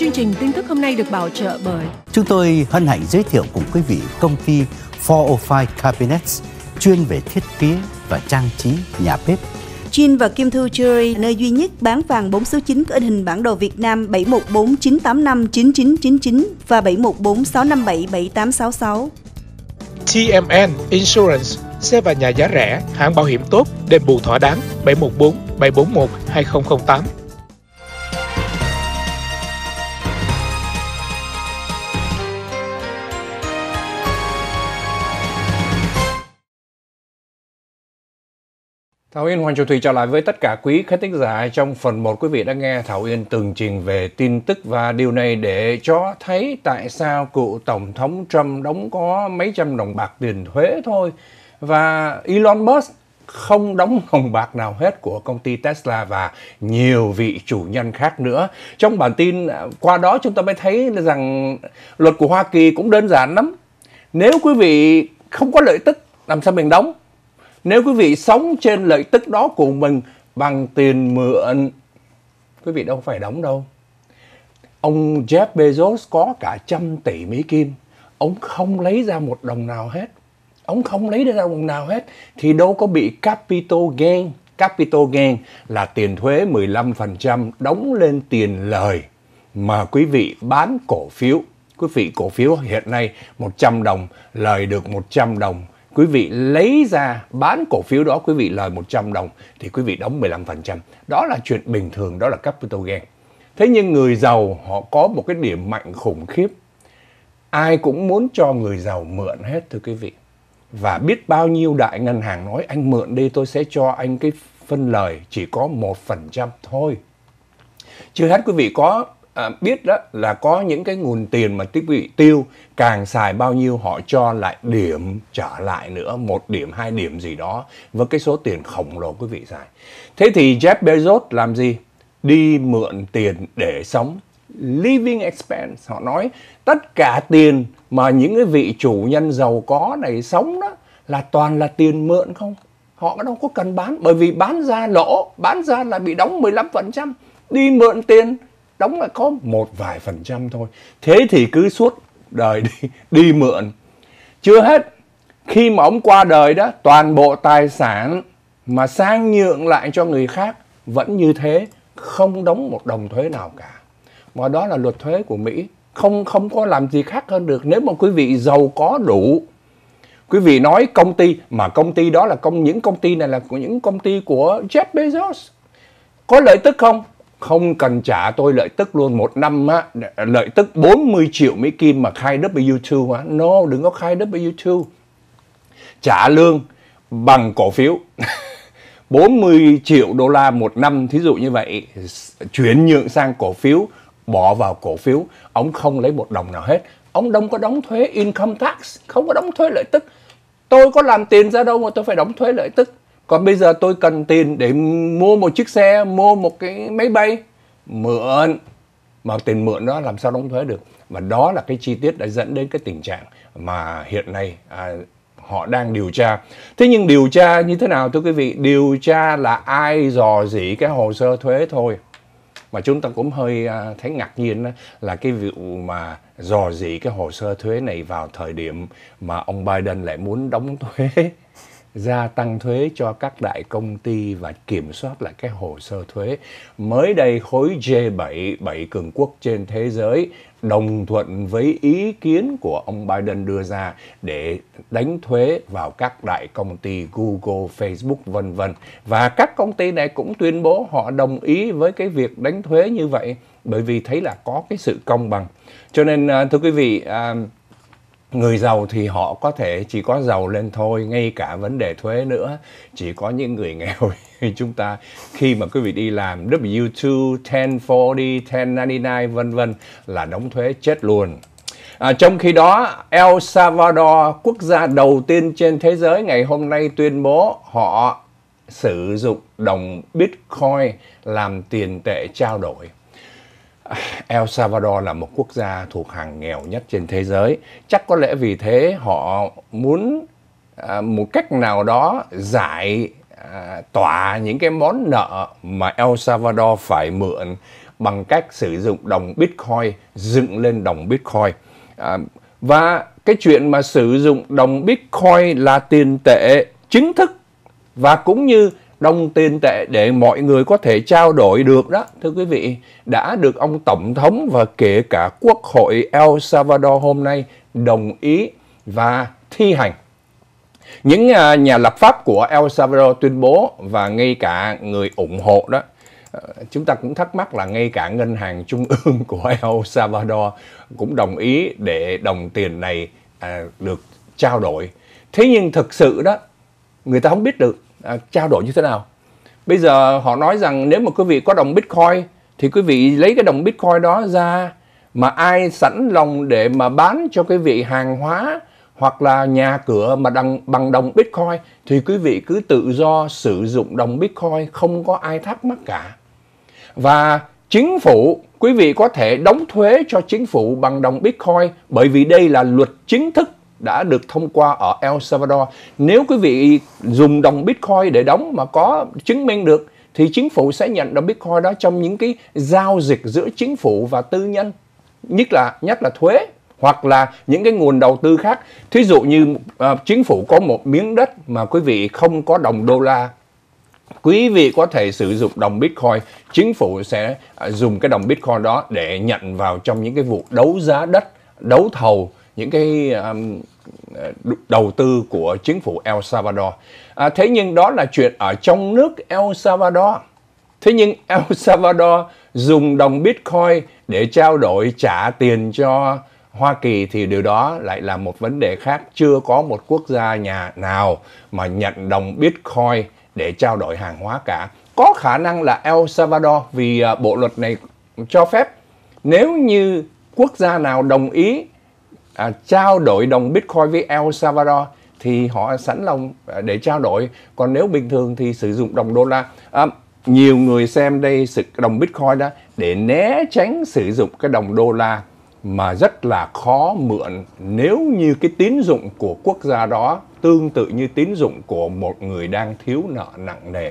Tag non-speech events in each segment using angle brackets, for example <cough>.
Chương trình tin tức hôm nay được bảo trợ bởi Chúng tôi hân hạnh giới thiệu cùng quý vị công ty 405 Cabinets chuyên về thiết kế và trang trí nhà bếp. Jin và Kim Thu Jewelry, nơi duy nhất bán vàng 4 số 9 có in hình bản đồ Việt Nam 7149859999 và 7146577866. TMN Insurance, xe và nhà giá rẻ, hãng bảo hiểm tốt, đền bù thỏa đáng 714 741 2008. Thảo Yên Hoàng Chủ Thủy trở lại với tất cả quý khán thính giả. Trong phần 1 quý vị đã nghe Thảo Yên tường trình về tin tức và điều này để cho thấy tại sao cựu Tổng thống Trump đóng có mấy trăm đồng bạc tiền thuế thôi và Elon Musk không đóng hồng <laughs> bạc nào hết của công ty Tesla và nhiều vị chủ nhân khác nữa. Trong bản tin qua đó chúng ta mới thấy rằng luật của Hoa Kỳ cũng đơn giản lắm. Nếu quý vị không có lợi tức làm sao mình đóng nếu quý vị sống trên lợi tức đó của mình bằng tiền mượn, quý vị đâu phải đóng đâu. Ông Jeff Bezos có cả trăm tỷ Mỹ Kim, ông không lấy ra một đồng nào hết. Ông không lấy ra đồng nào hết thì đâu có bị capital gain. Capital gain là tiền thuế 15% đóng lên tiền lời mà quý vị bán cổ phiếu quý vị cổ phiếu hiện nay 100 đồng lời được 100 đồng quý vị lấy ra bán cổ phiếu đó quý vị lời 100 đồng thì quý vị đóng 15%. Đó là chuyện bình thường, đó là capital gain. Thế nhưng người giàu họ có một cái điểm mạnh khủng khiếp. Ai cũng muốn cho người giàu mượn hết thưa quý vị. Và biết bao nhiêu đại ngân hàng nói anh mượn đi tôi sẽ cho anh cái phân lời chỉ có 1% thôi. Chưa hết quý vị có à, biết đó là có những cái nguồn tiền mà thiết vị tiêu càng xài bao nhiêu họ cho lại điểm trở lại nữa một điểm hai điểm gì đó với cái số tiền khổng lồ quý vị xài thế thì Jeff Bezos làm gì đi mượn tiền để sống living expense họ nói tất cả tiền mà những cái vị chủ nhân giàu có này sống đó là toàn là tiền mượn không họ đâu có cần bán bởi vì bán ra lỗ bán ra là bị đóng 15% đi mượn tiền đóng là có một vài phần trăm thôi thế thì cứ suốt đời đi <laughs> đi mượn chưa hết khi mà ông qua đời đó toàn bộ tài sản mà sang nhượng lại cho người khác vẫn như thế không đóng một đồng thuế nào cả Và đó là luật thuế của mỹ không không có làm gì khác hơn được nếu mà quý vị giàu có đủ quý vị nói công ty mà công ty đó là công những công ty này là của những công ty của Jeff Bezos có lợi tức không không cần trả tôi lợi tức luôn một năm á lợi tức 40 triệu Mỹ Kim mà khai W2 á no đừng có khai W2 trả lương bằng cổ phiếu 40 <laughs> triệu đô la một năm thí dụ như vậy chuyển nhượng sang cổ phiếu bỏ vào cổ phiếu ông không lấy một đồng nào hết ông đông có đóng thuế income tax không có đóng thuế lợi tức tôi có làm tiền ra đâu mà tôi phải đóng thuế lợi tức còn bây giờ tôi cần tiền để mua một chiếc xe mua một cái máy bay mượn mà tiền mượn đó làm sao đóng thuế được và đó là cái chi tiết đã dẫn đến cái tình trạng mà hiện nay à, họ đang điều tra thế nhưng điều tra như thế nào thưa quý vị điều tra là ai dò dỉ cái hồ sơ thuế thôi mà chúng ta cũng hơi à, thấy ngạc nhiên đó, là cái vụ mà dò dỉ cái hồ sơ thuế này vào thời điểm mà ông Biden lại muốn đóng thuế gia tăng thuế cho các đại công ty và kiểm soát lại cái hồ sơ thuế. Mới đây khối G7, 7 cường quốc trên thế giới đồng thuận với ý kiến của ông Biden đưa ra để đánh thuế vào các đại công ty Google, Facebook vân vân và các công ty này cũng tuyên bố họ đồng ý với cái việc đánh thuế như vậy bởi vì thấy là có cái sự công bằng. Cho nên à, thưa quý vị, à, người giàu thì họ có thể chỉ có giàu lên thôi ngay cả vấn đề thuế nữa chỉ có những người nghèo <laughs> chúng ta khi mà quý vị đi làm W2 1040 1099 vân vân là đóng thuế chết luôn À, trong khi đó, El Salvador, quốc gia đầu tiên trên thế giới ngày hôm nay tuyên bố họ sử dụng đồng Bitcoin làm tiền tệ trao đổi. El Salvador là một quốc gia thuộc hàng nghèo nhất trên thế giới. Chắc có lẽ vì thế họ muốn à, một cách nào đó giải à, tỏa những cái món nợ mà El Salvador phải mượn bằng cách sử dụng đồng Bitcoin dựng lên đồng Bitcoin. À, và cái chuyện mà sử dụng đồng Bitcoin là tiền tệ chính thức và cũng như đồng tiền tệ để mọi người có thể trao đổi được đó, thưa quý vị, đã được ông Tổng thống và kể cả Quốc hội El Salvador hôm nay đồng ý và thi hành. Những à, nhà lập pháp của El Salvador tuyên bố và ngay cả người ủng hộ đó, ờ, chúng ta cũng thắc mắc là ngay cả ngân hàng trung ương <laughs> của El Salvador cũng đồng ý để đồng tiền này à, được trao đổi. Thế nhưng thực sự đó, người ta không biết được à, trao đổi như thế nào bây giờ họ nói rằng nếu mà quý vị có đồng bitcoin thì quý vị lấy cái đồng bitcoin đó ra mà ai sẵn lòng để mà bán cho quý vị hàng hóa hoặc là nhà cửa mà đằng, bằng đồng bitcoin thì quý vị cứ tự do sử dụng đồng bitcoin không có ai thắc mắc cả và chính phủ quý vị có thể đóng thuế cho chính phủ bằng đồng bitcoin bởi vì đây là luật chính thức đã được thông qua ở El Salvador. Nếu quý vị dùng đồng Bitcoin để đóng mà có chứng minh được thì chính phủ sẽ nhận đồng Bitcoin đó trong những cái giao dịch giữa chính phủ và tư nhân, nhất là nhất là thuế hoặc là những cái nguồn đầu tư khác. Thí dụ như uh, chính phủ có một miếng đất mà quý vị không có đồng đô la quý vị có thể sử dụng đồng Bitcoin, chính phủ sẽ ờ, dùng cái đồng Bitcoin đó để nhận vào trong những cái vụ đấu giá đất, đấu thầu những cái um, ờ, đầu tư của chính phủ El Salvador. À, thế nhưng đó là chuyện ở trong nước El Salvador. Thế nhưng <laughs> El Salvador dùng đồng Bitcoin để trao đổi trả tiền cho Hoa Kỳ thì điều đó lại là một vấn đề khác. Chưa có một quốc gia nhà nào mà nhận đồng Bitcoin để trao đổi hàng hóa cả. Có khả năng là El Salvador vì ờ, bộ luật này cho phép nếu như quốc gia nào đồng ý à, trao đổi đồng Bitcoin với El Salvador thì họ sẵn lòng à, để trao đổi còn nếu bình thường thì sử dụng đồng đô la à, nhiều người xem đây sự đồng Bitcoin đó để né tránh sử dụng cái đồng đô la mà rất là khó mượn nếu như cái tín dụng của quốc gia đó tương tự như tín dụng của một người đang thiếu nợ nặng nề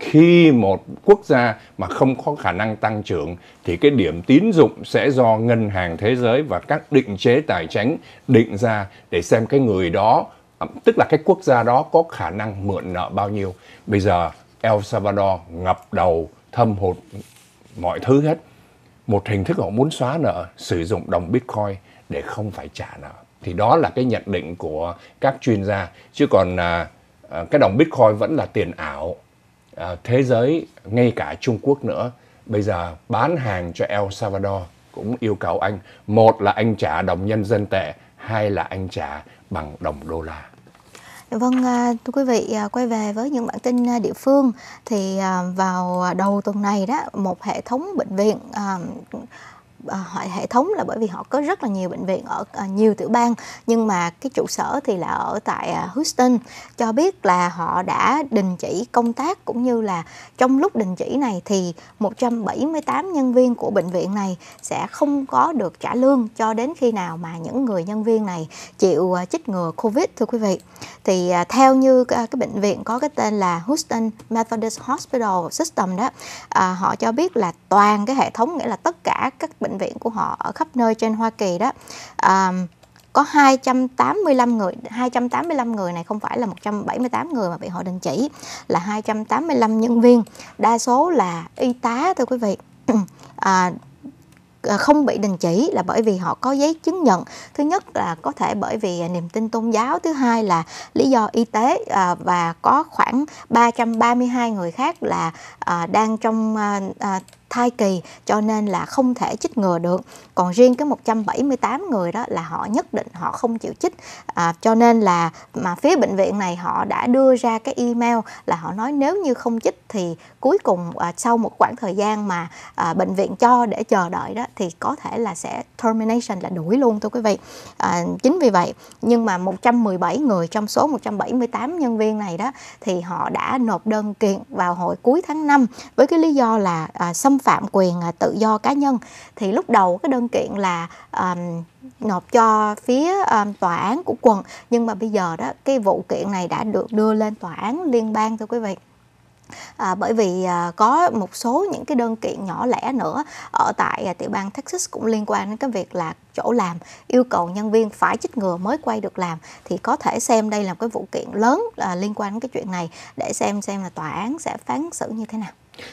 khi một quốc gia mà không có khả năng tăng trưởng thì cái điểm tín dụng sẽ do ngân hàng thế giới và các định chế tài chính định ra để xem cái người đó tức là cái quốc gia đó có khả năng mượn nợ bao nhiêu. Bây giờ El Salvador ngập đầu thâm hụt mọi thứ hết. Một hình thức họ muốn xóa nợ sử dụng đồng Bitcoin để không phải trả nợ. Thì đó là cái nhận định của các chuyên gia chứ còn à, à cái đồng Bitcoin vẫn là tiền ảo À, thế giới ngay cả Trung Quốc nữa bây giờ bán hàng cho El Salvador cũng yêu cầu anh một là anh trả đồng nhân dân tệ hai là anh trả bằng đồng đô la Vâng, à, thưa quý vị, à, quay về với những bản tin địa phương thì vào đầu tuần này đó, một hệ thống bệnh viện Ờ, hệ thống là bởi vì họ có rất là nhiều bệnh viện ở ờ, nhiều tiểu bang nhưng mà cái trụ sở thì là ở tại ờ, Houston cho biết là họ đã đình chỉ công tác cũng như là trong lúc đình chỉ này thì 178 nhân viên của bệnh viện này sẽ không có được trả lương cho đến khi nào mà những người nhân viên này chịu chích ngừa Covid thưa quý vị. Thì theo như cái bệnh viện có cái tên là Houston Methodist Hospital System đó, họ cho biết là toàn cái hệ thống nghĩa là tất cả các bệnh bệnh viện của họ ở khắp nơi trên Hoa Kỳ đó um, có 285 người 285 người này không phải là 178 người mà bị họ đình chỉ là 285 nhân viên đa số là y tá thưa quý vị <clears throat> à, à, không bị đình chỉ là bởi vì họ có giấy chứng nhận thứ nhất là có thể bởi vì niềm tin tôn giáo thứ hai là lý do y tế à, và có khoảng 332 người khác là đang trong thai kỳ cho nên là không thể chích ngừa được còn riêng cái 178 người đó là họ nhất định họ không chịu chích à, cho nên là mà phía bệnh viện này họ đã đưa ra cái email là họ nói nếu như không chích thì cuối cùng à, sau một khoảng thời gian mà à, bệnh viện cho để chờ đợi đó thì có thể là sẽ termination là đuổi luôn thưa quý vị à, chính vì vậy nhưng mà 117 người trong số 178 nhân viên này đó thì họ đã nộp đơn kiện vào hồi cuối tháng 5 với cái lý do là à, xâm phạm quyền à, tự do cá nhân thì lúc đầu cái đơn kiện là um, nộp cho phía um, tòa án của quận nhưng mà bây giờ đó cái vụ kiện này đã được đưa lên tòa án liên bang thưa quý vị À, bởi vì à, có một số những cái đơn kiện nhỏ lẻ nữa ở tại à, tiểu bang Texas cũng liên quan đến cái việc là chỗ làm yêu cầu nhân viên phải chích ngừa mới quay được làm thì có thể xem đây là một cái vụ kiện lớn à, liên quan đến cái chuyện này để xem xem là tòa án sẽ phán xử như thế nào.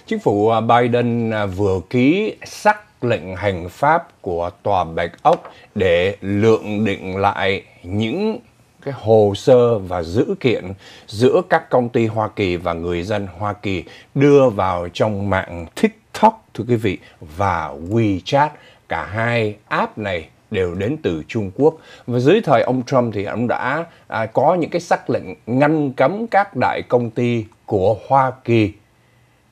Chính phủ à, Biden à, vừa ký sắc lệnh hành pháp của Tòa Bạch Ốc để lượng định lại những cái hồ sơ và dữ kiện giữa các công ty Hoa Kỳ và người dân Hoa Kỳ đưa vào trong mạng TikTok thưa quý vị và WeChat cả hai app này đều đến từ Trung Quốc và dưới thời ông Trump thì ông đã à, có những cái sắc lệnh ngăn cấm các đại công ty của Hoa Kỳ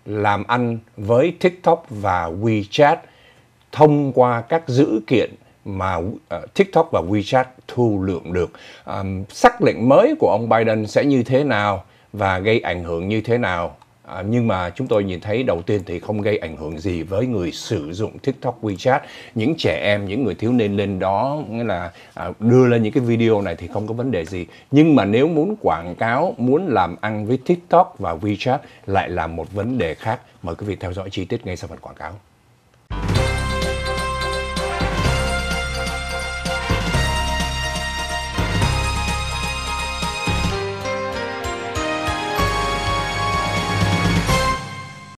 làm ăn với TikTok và WeChat thông qua các dữ kiện mà ờ, TikTok và WeChat thu lượng được. sắc lệnh mới của ông Biden sẽ như thế nào và gây ảnh hưởng như thế nào À, nhưng mà chúng tôi nhìn thấy đầu tiên thì không gây ảnh hưởng gì với người sử dụng TikTok WeChat những trẻ em những người thiếu niên lên đó nghĩa là à, đưa lên những cái video này thì không có vấn đề gì nhưng mà nếu muốn quảng cáo muốn làm ăn với TikTok và WeChat lại là một vấn đề khác mời quý vị theo dõi chi tiết ngay sau phần quảng cáo